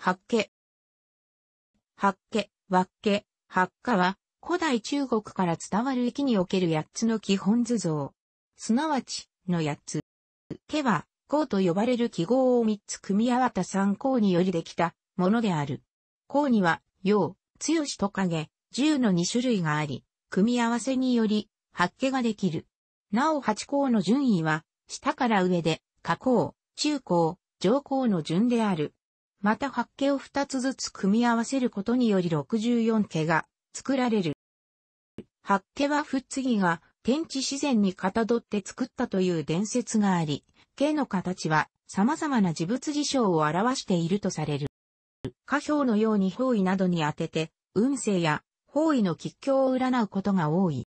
発家。発家、八家、発家は、古代中国から伝わる域における八つの基本図像。すなわち、の八つ。家は、項と呼ばれる記号を三つ組み合わせた三項によりできたものである。項には、陽、強しと影、十の二種類があり、組み合わせにより、発家ができる。なお八項の順位は、下から上で、下項、中項、上項の順である。また八毛を二つずつ組み合わせることにより64毛が作られる。八毛は不ッツが天地自然にかたどって作ったという伝説があり、毛の形は様々な事物事象を表しているとされる。花表のように方位などに当てて、運勢や方位の吉凶を占うことが多い。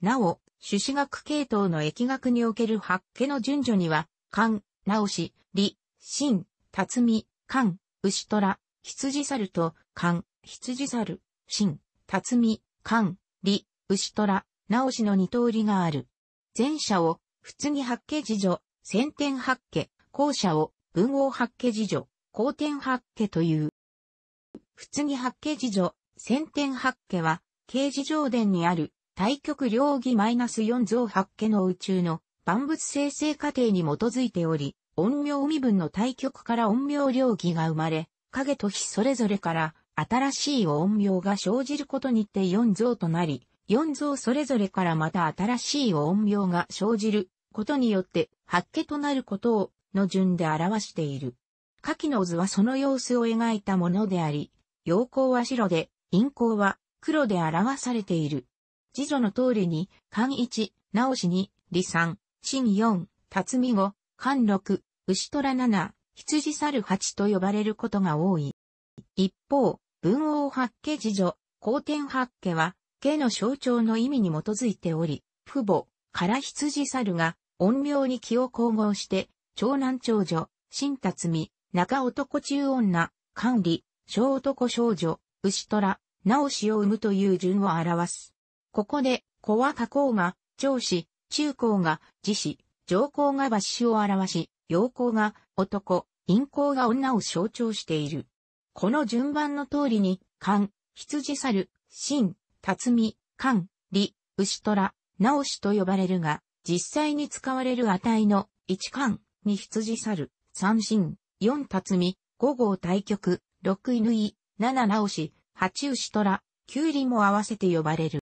なお、朱子学系統の疫学における八家の順序には、漢、直し、理、真、辰巳、漢、牛虎、羊猿と、勘、羊猿、神、辰巳、勘、李、牛虎、直しの二通りがある。前者を、普通に八家次女、先天八家、後者を、文王八家次女、後天八家という。普通に八家次女、先天八家は、刑事上殿にある、対極領義マイナス4増八家の宇宙の万物生成過程に基づいており、陰陽身分の対極から陰陽領域が生まれ、影と火それぞれから新しい陰陽が生じることにて四像となり、四像それぞれからまた新しい陰陽が生じることによって八家となることをの順で表している。下記の図はその様子を描いたものであり、陽光は白で、陰光は黒で表されている。次女の通りに、漢一、直しに、李三、新四、辰巳五、貫禄、牛虎七、羊猿八と呼ばれることが多い。一方、文王八家次女、皇天八家は、家の象徴の意味に基づいており、父母、から羊猿が、恩量に気を交合して、長男長女、新辰巳、中男中女、管理、小男少女、牛虎、直しを生むという順を表す。ここで、子は加工が、長子、中高が、自死、上皇が抜種を表し、陽光が男、陰光が女を象徴している。この順番の通りに、漢、羊猿、神、辰巳、漢、李、牛虎、直しと呼ばれるが、実際に使われる値の一漢、二羊猿、三神、四辰巳、五号対局、六犬井、直し、八牛虎、九里も合わせて呼ばれる。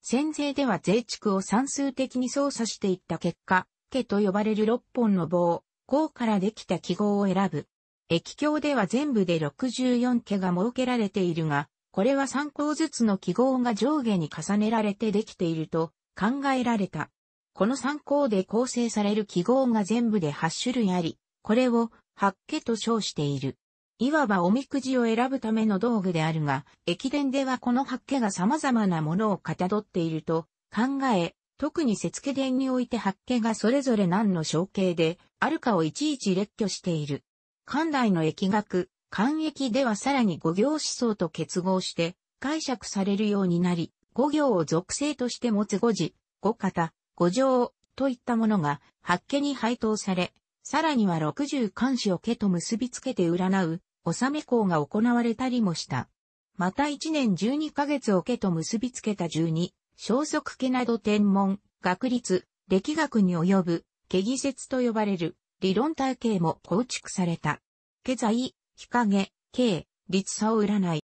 戦税では税畜を算数的に操作していった結果、家と呼ばれる6本の棒、甲からできた記号を選ぶ。液経では全部で64家が設けられているが、これは3項ずつの記号が上下に重ねられてできていると考えられた。この3項で構成される記号が全部で8種類あり、これを八家と称している。いわばおみくじを選ぶための道具であるが、駅伝ではこの八家が様々なものをかたどっていると考え、特に節気伝において八家がそれぞれ何の象形で、あるかをいちいち列挙している。関内の疫学、関疫ではさらに五行思想と結合して、解釈されるようになり、五行を属性として持つ五字、五型、五条、といったものが、八家に配当され、さらには六十漢詩を家と結びつけて占う、納め行が行われたりもした。また一年十二ヶ月を家と結びつけた十二、消息家など天文、学律、歴学に及ぶ、家技説と呼ばれる理論体系も構築された。家財、日陰、経、立差を占い。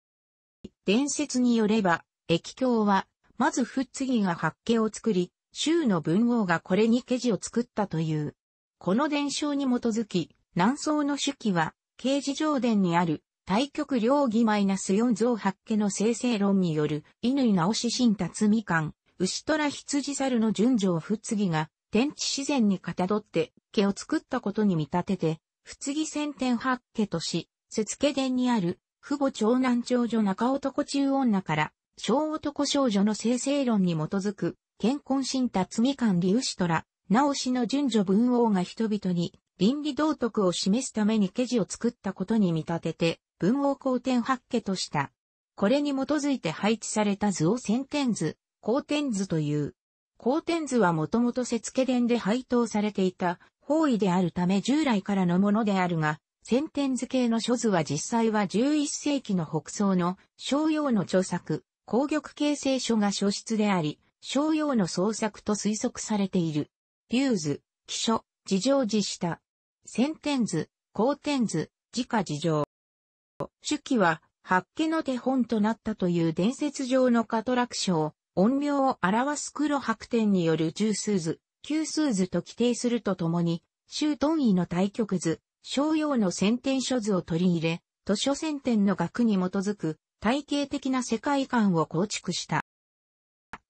伝説によれば、液経は、まず仏儀が八家を作り、州の文王がこれに家事を作ったという。この伝承に基づき、南宋の手記は、刑事上伝にある、対極両義マイナス四増八家の生成論による、乾直し新達みかん、牛虎羊猿の順序を仏義が、天地自然にかたどって、家を作ったことに見立てて、仏義先天八家とし、節家伝にある、父母長男長女中男中女から、小男少女の生成論に基づく、健康新達みかん牛虎、直しの順序文王が人々に、倫理道徳を示すために家事を作ったことに見立てて、文王皇天八家とした。これに基づいて配置された図を先天図、後天図という。後天図はもともと節家伝で配当されていた方位であるため従来からのものであるが、先天図系の書図は実際は11世紀の北宋の商用の著作、攻玉形成書が書出であり、商用の創作と推測されている。竜図、記書、自情自した。先天図、後天図、自家自情。手記は、八家の手本となったという伝説上のカトラクション、音名を表す黒白点による十数図、九数図と規定するとともに、周頓位の対局図、商用の先天書図を取り入れ、図書先天の学に基づく体系的な世界観を構築した。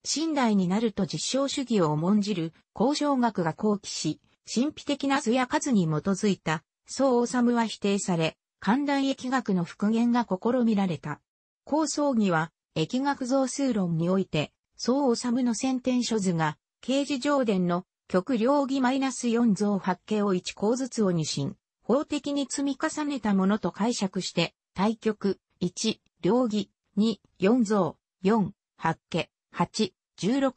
信頼になると実証主義を重んじる交渉学が好期し、神秘的な図や数に基づいた、そう治は否定され、関大疫学の復元が試みられた。高想儀は、疫学増数論において、総治の先天書図が、刑事上伝の極量義マイナス4増発形を1項ずつを二進、法的に積み重ねたものと解釈して、対局1、両義2、4増4、発形8、16、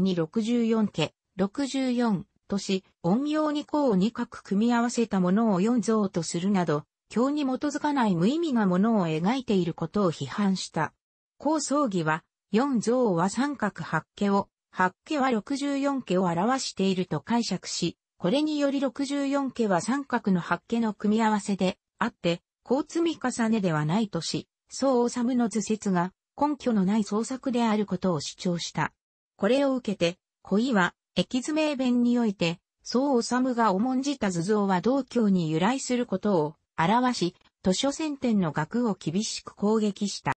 32、64家、64とし、音用2項を2画組み合わせたものを4増とするなど、教に基づかない無意味なものを描いていることを批判した。高葬儀は、四像は三角八家を、八家は64家を表していると解釈し、これにより64家は三角の八家の組み合わせであって、高積み重ねではないとし、宋治の図説が根拠のない創作であることを主張した。これを受けて、恋は、駅図名弁において、宋治が重んじた図像は道教に由来することを、表し、図書選店の額を厳しく攻撃した。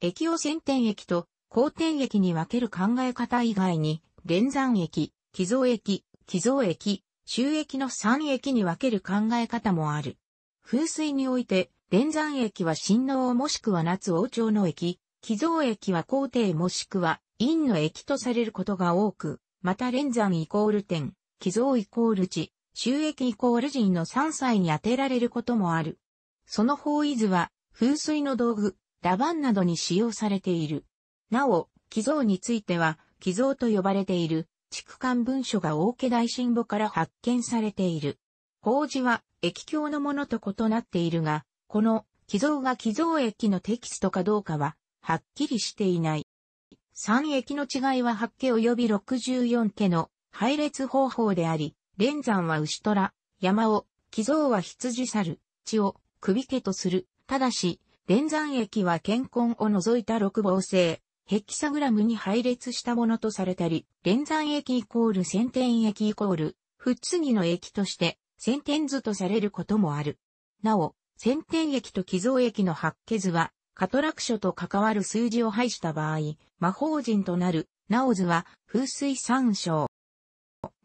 駅を選店駅と公転駅に分ける考え方以外に、連山駅、寄贈駅、寄贈駅、収益の3駅に分ける考え方もある。風水において、連山駅は新農もしくは夏王朝の駅、寄贈駅は皇帝もしくは陰の駅とされることが多く、また連山イコール天、寄贈イコール地、収益イコール人の3歳に当てられることもある。その方位図は、風水の道具、ラバンなどに使用されている。なお、寄贈については、寄贈と呼ばれている、畜間文書が大家大神母から発見されている。法事は、液境のものと異なっているが、この、寄贈が寄贈液のテキストかどうかは、はっきりしていない。三液の違いは八家及び64家の配列方法であり、連山は牛虎、山を、寄贈は羊猿、血を、首毛とする。ただし、連山液は健康を除いた六芒星、ヘキサグラムに配列したものとされたり、連山液イコール先天液イコール、つぎの液として、先天図とされることもある。なお、先天液と寄贈液の八毛図は、カトラク書と関わる数字を排した場合、魔法人となる、なお図は、風水三章。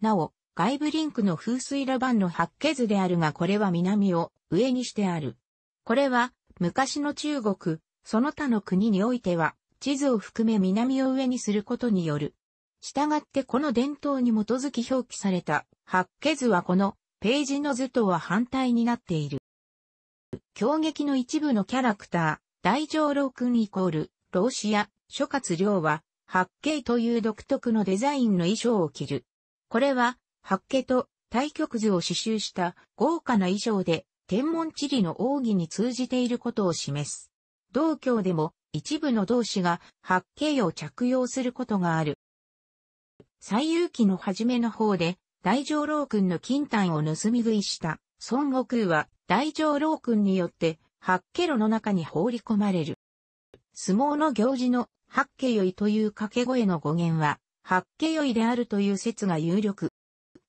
なお、外部リンクの風水バンの八家図であるがこれは南を上にしてある。これは昔の中国、その他の国においては地図を含め南を上にすることによる。従ってこの伝統に基づき表記された八家図はこのページの図とは反対になっている。狂撃の一部のキャラクター、大乗老君イコール、老子や諸葛亮は、八景という独特のデザインの衣装を着る。これは、八家と対局図を刺繍した豪華な衣装で天文地理の奥義に通じていることを示す。道教でも一部の同士が八景を着用することがある。最遊記の初めの方で大乗老君の金丹を盗み食いした孫悟空は大乗老君によって八景炉の中に放り込まれる。相撲の行事の八景酔いという掛け声の語源は八景酔いであるという説が有力。